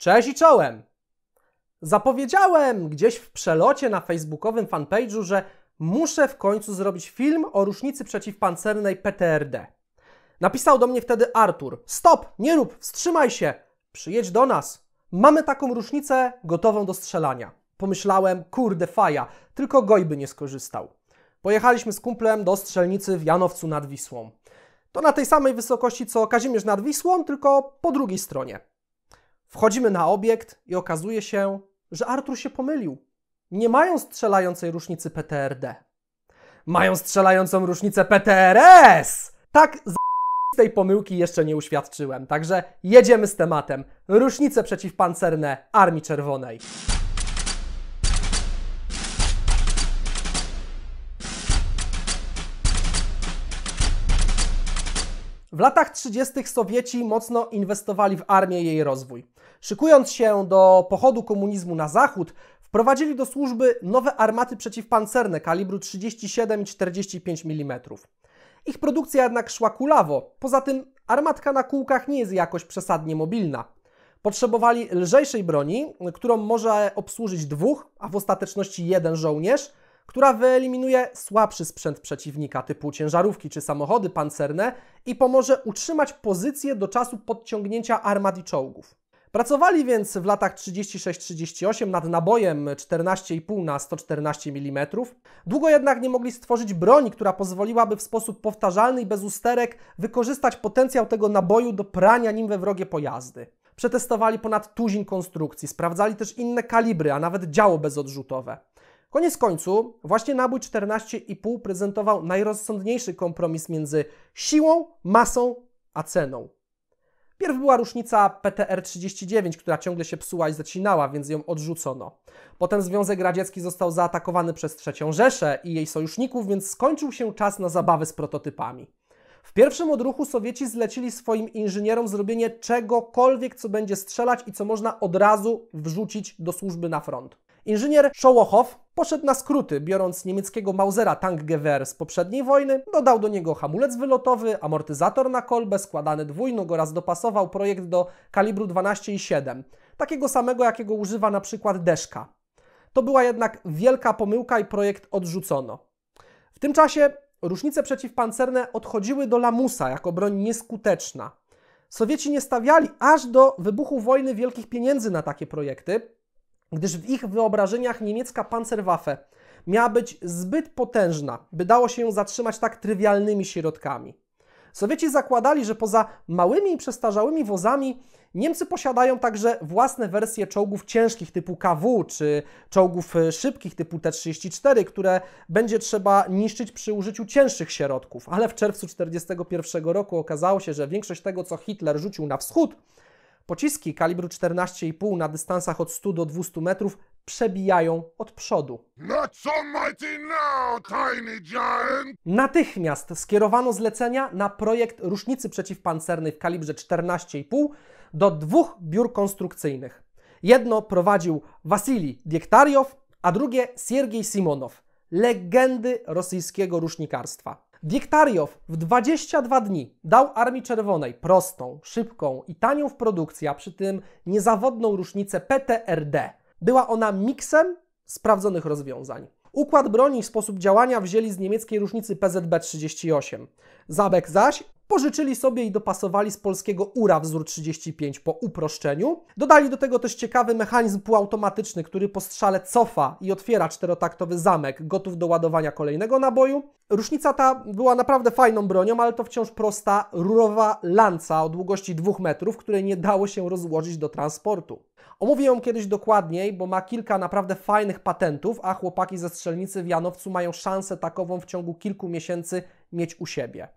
Cześć i czołem! Zapowiedziałem gdzieś w przelocie na facebookowym fanpage'u, że muszę w końcu zrobić film o różnicy przeciwpancernej PTRD. Napisał do mnie wtedy Artur: Stop, nie rób, wstrzymaj się, przyjedź do nas. Mamy taką różnicę gotową do strzelania. Pomyślałem, kurde faja, tylko Gojby nie skorzystał. Pojechaliśmy z kumplem do strzelnicy w Janowcu nad Wisłą. To na tej samej wysokości co Kazimierz nad Wisłą, tylko po drugiej stronie. Wchodzimy na obiekt i okazuje się, że Artur się pomylił. Nie mają strzelającej różnicy PTRD. Mają strzelającą różnicę PTRS! Tak z tej pomyłki jeszcze nie uświadczyłem, także jedziemy z tematem. Różnice przeciwpancerne Armii Czerwonej. W latach 30. Sowieci mocno inwestowali w armię i jej rozwój. Szykując się do pochodu komunizmu na zachód, wprowadzili do służby nowe armaty przeciwpancerne kalibru 37 i 45 mm. Ich produkcja jednak szła kulawo, poza tym armatka na kółkach nie jest jakoś przesadnie mobilna. Potrzebowali lżejszej broni, którą może obsłużyć dwóch, a w ostateczności jeden żołnierz, która wyeliminuje słabszy sprzęt przeciwnika typu ciężarówki czy samochody pancerne i pomoże utrzymać pozycję do czasu podciągnięcia armat i czołgów. Pracowali więc w latach 36-38 nad nabojem 14,5 na 114 mm. Długo jednak nie mogli stworzyć broni, która pozwoliłaby w sposób powtarzalny i bez usterek wykorzystać potencjał tego naboju do prania nim we wrogie pojazdy. Przetestowali ponad tuzin konstrukcji, sprawdzali też inne kalibry, a nawet działo bezodrzutowe. Koniec końców, właśnie nabój 14,5 prezentował najrozsądniejszy kompromis między siłą, masą a ceną. Pierw była różnica PTR-39, która ciągle się psuła i zacinała, więc ją odrzucono. Potem Związek Radziecki został zaatakowany przez III Rzeszę i jej sojuszników, więc skończył się czas na zabawy z prototypami. W pierwszym odruchu Sowieci zlecili swoim inżynierom zrobienie czegokolwiek, co będzie strzelać i co można od razu wrzucić do służby na front. Inżynier Szołochow poszedł na skróty, biorąc niemieckiego Mausera Tankgewehr z poprzedniej wojny, dodał do niego hamulec wylotowy, amortyzator na kolbę składany dwójnog oraz dopasował projekt do kalibru 12,7, takiego samego jakiego używa na przykład Deszka. To była jednak wielka pomyłka i projekt odrzucono. W tym czasie różnice przeciwpancerne odchodziły do lamusa jako broń nieskuteczna. Sowieci nie stawiali aż do wybuchu wojny wielkich pieniędzy na takie projekty, gdyż w ich wyobrażeniach niemiecka Panzerwaffe miała być zbyt potężna, by dało się ją zatrzymać tak trywialnymi środkami. Sowieci zakładali, że poza małymi i przestarzałymi wozami Niemcy posiadają także własne wersje czołgów ciężkich typu KW czy czołgów e, szybkich typu T-34, które będzie trzeba niszczyć przy użyciu cięższych środków. Ale w czerwcu 1941 roku okazało się, że większość tego, co Hitler rzucił na wschód, Pociski kalibru 14,5 na dystansach od 100 do 200 metrów przebijają od przodu. So no now, Natychmiast skierowano zlecenia na projekt rusznicy przeciwpancernej w kalibrze 14,5 do dwóch biur konstrukcyjnych. Jedno prowadził Wasili Diektariow, a drugie Siergiej Simonow, legendy rosyjskiego rusznikarstwa. Diktariow w 22 dni dał Armii Czerwonej prostą, szybką i tanią w produkcji, a przy tym niezawodną różnicę PTRD. Była ona miksem sprawdzonych rozwiązań. Układ broni i sposób działania wzięli z niemieckiej różnicy PZB-38. Zabek zaś pożyczyli sobie i dopasowali z polskiego URA wzór 35 po uproszczeniu. Dodali do tego też ciekawy mechanizm półautomatyczny, który po strzale cofa i otwiera czterotaktowy zamek, gotów do ładowania kolejnego naboju. Różnica ta była naprawdę fajną bronią, ale to wciąż prosta rurowa lanca o długości 2 metrów, której nie dało się rozłożyć do transportu. Omówię ją kiedyś dokładniej, bo ma kilka naprawdę fajnych patentów, a chłopaki ze strzelnicy w Janowcu mają szansę takową w ciągu kilku miesięcy mieć u siebie.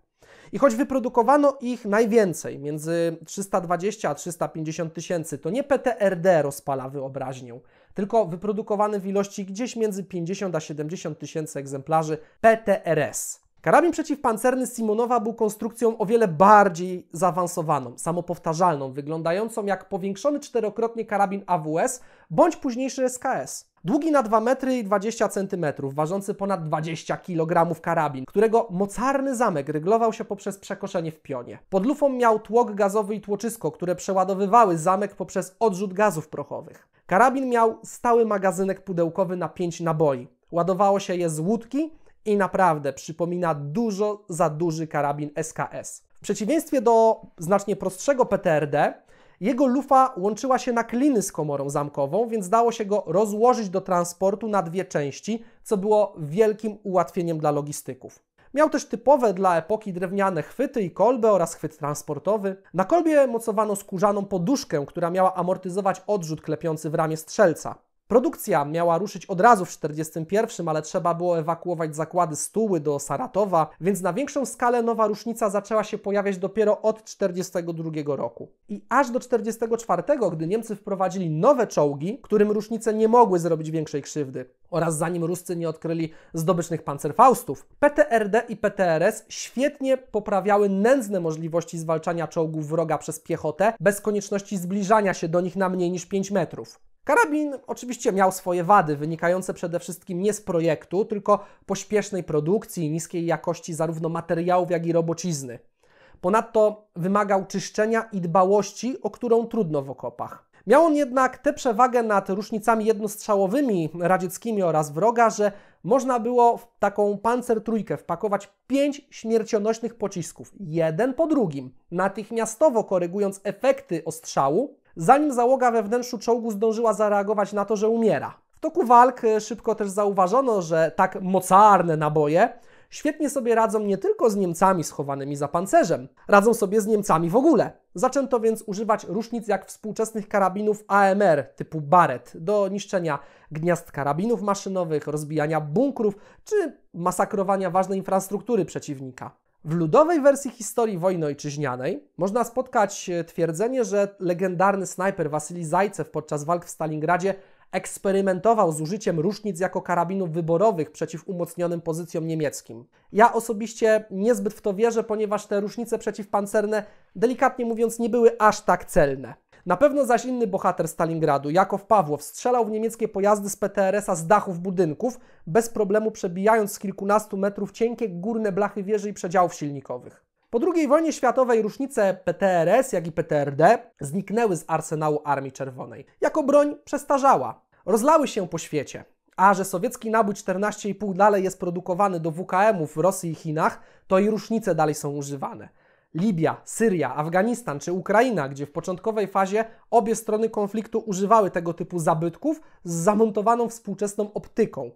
I choć wyprodukowano ich najwięcej, między 320 a 350 tysięcy, to nie PTRD rozpala wyobraźnię, tylko wyprodukowany w ilości gdzieś między 50 a 70 tysięcy egzemplarzy PTRS. Karabin przeciwpancerny Simonowa był konstrukcją o wiele bardziej zaawansowaną, samopowtarzalną, wyglądającą jak powiększony czterokrotnie karabin AWS bądź późniejszy SKS. Długi na 2 metry i 20 centymetrów, ważący ponad 20 kg karabin, którego mocarny zamek ryglował się poprzez przekoszenie w pionie. Pod lufą miał tłok gazowy i tłoczysko, które przeładowywały zamek poprzez odrzut gazów prochowych. Karabin miał stały magazynek pudełkowy na 5 naboi. Ładowało się je z łódki i naprawdę przypomina dużo za duży karabin SKS. W przeciwieństwie do znacznie prostszego PTRD, jego lufa łączyła się na kliny z komorą zamkową, więc dało się go rozłożyć do transportu na dwie części, co było wielkim ułatwieniem dla logistyków. Miał też typowe dla epoki drewniane chwyty i kolbę oraz chwyt transportowy. Na kolbie mocowano skórzaną poduszkę, która miała amortyzować odrzut klepiący w ramię strzelca. Produkcja miała ruszyć od razu w 1941, ale trzeba było ewakuować zakłady Stuły do Saratowa, więc na większą skalę nowa różnica zaczęła się pojawiać dopiero od 1942 roku. I aż do 1944, gdy Niemcy wprowadzili nowe czołgi, którym różnice nie mogły zrobić większej krzywdy, oraz zanim Ruscy nie odkryli zdobycznych pancerfaustów, PTRD i PTRS świetnie poprawiały nędzne możliwości zwalczania czołgów wroga przez piechotę bez konieczności zbliżania się do nich na mniej niż 5 metrów. Karabin oczywiście miał swoje wady, wynikające przede wszystkim nie z projektu, tylko pośpiesznej produkcji i niskiej jakości zarówno materiałów, jak i robocizny. Ponadto wymagał czyszczenia i dbałości, o którą trudno w okopach. Miał on jednak tę przewagę nad różnicami jednostrzałowymi radzieckimi oraz wroga, że można było w taką pancer trójkę wpakować pięć śmiercionośnych pocisków, jeden po drugim, natychmiastowo korygując efekty ostrzału zanim załoga we wnętrzu czołgu zdążyła zareagować na to, że umiera. W toku walk e, szybko też zauważono, że tak mocarne naboje świetnie sobie radzą nie tylko z Niemcami schowanymi za pancerzem, radzą sobie z Niemcami w ogóle. Zaczęto więc używać różnic jak współczesnych karabinów AMR typu Barrett do niszczenia gniazd karabinów maszynowych, rozbijania bunkrów czy masakrowania ważnej infrastruktury przeciwnika. W ludowej wersji historii wojny ojczyźnianej można spotkać e, twierdzenie, że legendarny snajper Wasyli Zajcew podczas walk w Stalingradzie eksperymentował z użyciem różnic jako karabinów wyborowych przeciw umocnionym pozycjom niemieckim. Ja osobiście niezbyt w to wierzę, ponieważ te różnice przeciwpancerne, delikatnie mówiąc, nie były aż tak celne. Na pewno zaś inny bohater Stalingradu, Jakow Pawłow, strzelał w niemieckie pojazdy z PTRS-a z dachów budynków, bez problemu przebijając z kilkunastu metrów cienkie górne blachy wieży i przedziałów silnikowych. Po II wojnie światowej różnice PTRS, jak i PTRD zniknęły z arsenału Armii Czerwonej. Jako broń przestarzała. Rozlały się po świecie. A że sowiecki nabój 14,5 dalej jest produkowany do WKM-ów w Rosji i Chinach, to i różnice dalej są używane. Libia, Syria, Afganistan czy Ukraina, gdzie w początkowej fazie obie strony konfliktu używały tego typu zabytków z zamontowaną współczesną optyką.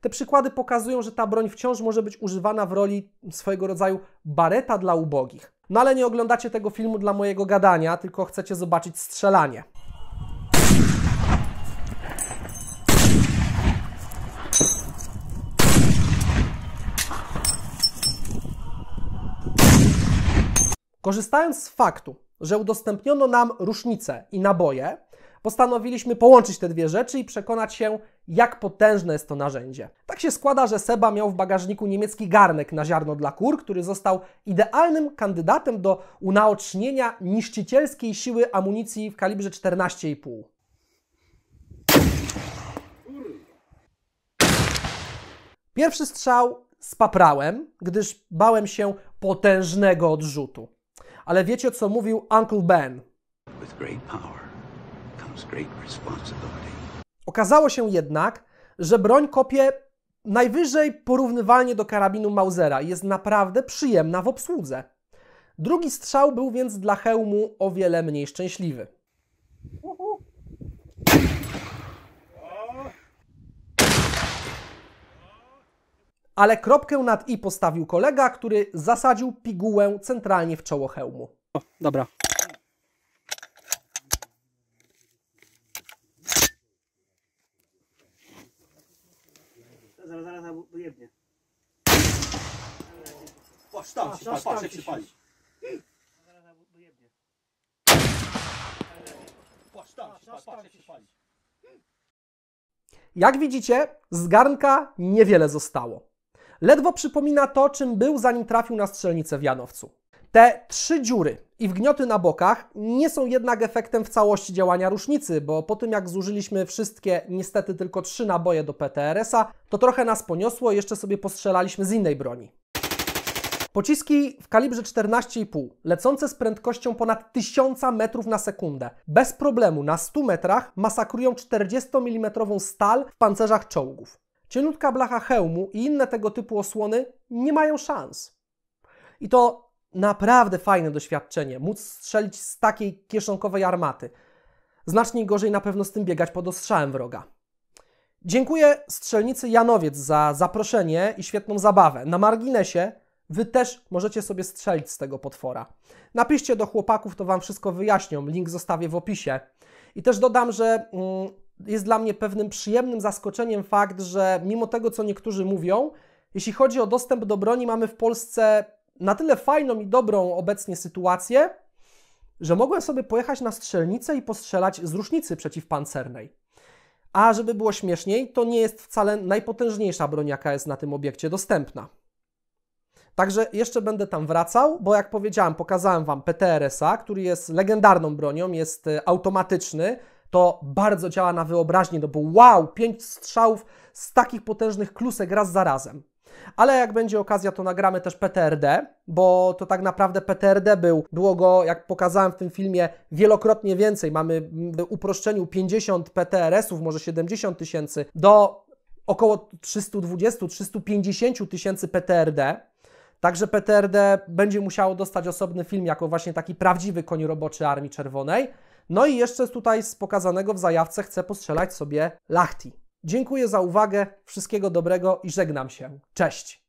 Te przykłady pokazują, że ta broń wciąż może być używana w roli swojego rodzaju bareta dla ubogich. No ale nie oglądacie tego filmu dla mojego gadania, tylko chcecie zobaczyć strzelanie. Korzystając z faktu, że udostępniono nam rusznice i naboje, postanowiliśmy połączyć te dwie rzeczy i przekonać się, jak potężne jest to narzędzie. Tak się składa, że Seba miał w bagażniku niemiecki garnek na ziarno dla kur, który został idealnym kandydatem do unaocznienia niszczycielskiej siły amunicji w kalibrze 14,5. Pierwszy strzał spaprałem, gdyż bałem się potężnego odrzutu ale wiecie, co mówił Uncle Ben? Okazało się jednak, że broń kopie najwyżej porównywalnie do karabinu Mausera i jest naprawdę przyjemna w obsłudze. Drugi strzał był więc dla hełmu o wiele mniej szczęśliwy. ale kropkę nad i postawił kolega, który zasadził pigułę centralnie w czoło hełmu. O, dobra. Zaraz, zaraz, jebnie. Patrz, tam się pali, patrz jak się pali. Patrz, tam patrz jak się pali. Jak widzicie, z garnka niewiele zostało ledwo przypomina to, czym był, zanim trafił na strzelnicę w Janowcu. Te trzy dziury i wgnioty na bokach nie są jednak efektem w całości działania różnicy, bo po tym jak zużyliśmy wszystkie, niestety tylko trzy naboje do PTRS-a, to trochę nas poniosło, jeszcze sobie postrzelaliśmy z innej broni. Pociski w kalibrze 14,5, lecące z prędkością ponad 1000 metrów na sekundę, bez problemu na 100 metrach masakrują 40 mm stal w pancerzach czołgów cieniutka blacha hełmu i inne tego typu osłony nie mają szans. I to naprawdę fajne doświadczenie, móc strzelić z takiej kieszonkowej armaty. Znacznie gorzej na pewno z tym biegać pod ostrzałem wroga. Dziękuję strzelnicy Janowiec za zaproszenie i świetną zabawę. Na marginesie Wy też możecie sobie strzelić z tego potwora. Napiszcie do chłopaków, to Wam wszystko wyjaśnią. Link zostawię w opisie. I też dodam, że mm, jest dla mnie pewnym przyjemnym zaskoczeniem fakt, że mimo tego, co niektórzy mówią, jeśli chodzi o dostęp do broni, mamy w Polsce na tyle fajną i dobrą obecnie sytuację, że mogłem sobie pojechać na strzelnicę i postrzelać z różnicy przeciwpancernej. A żeby było śmieszniej, to nie jest wcale najpotężniejsza broń, jaka jest na tym obiekcie dostępna. Także jeszcze będę tam wracał, bo jak powiedziałem, pokazałem Wam PTRS-a, który jest legendarną bronią, jest y, automatyczny, to bardzo działa na wyobraźnię, no bo wow, pięć strzałów z takich potężnych klusek raz za razem. Ale jak będzie okazja, to nagramy też PTRD, bo to tak naprawdę PTRD był, było go, jak pokazałem w tym filmie, wielokrotnie więcej. Mamy w uproszczeniu 50 PTRS-ów, może 70 tysięcy, do około 320-350 tysięcy PTRD. Także PTRD będzie musiało dostać osobny film, jako właśnie taki prawdziwy koń roboczy Armii Czerwonej. No i jeszcze tutaj z pokazanego w zajawce chcę postrzelać sobie Lachti. Dziękuję za uwagę, wszystkiego dobrego i żegnam się. Cześć!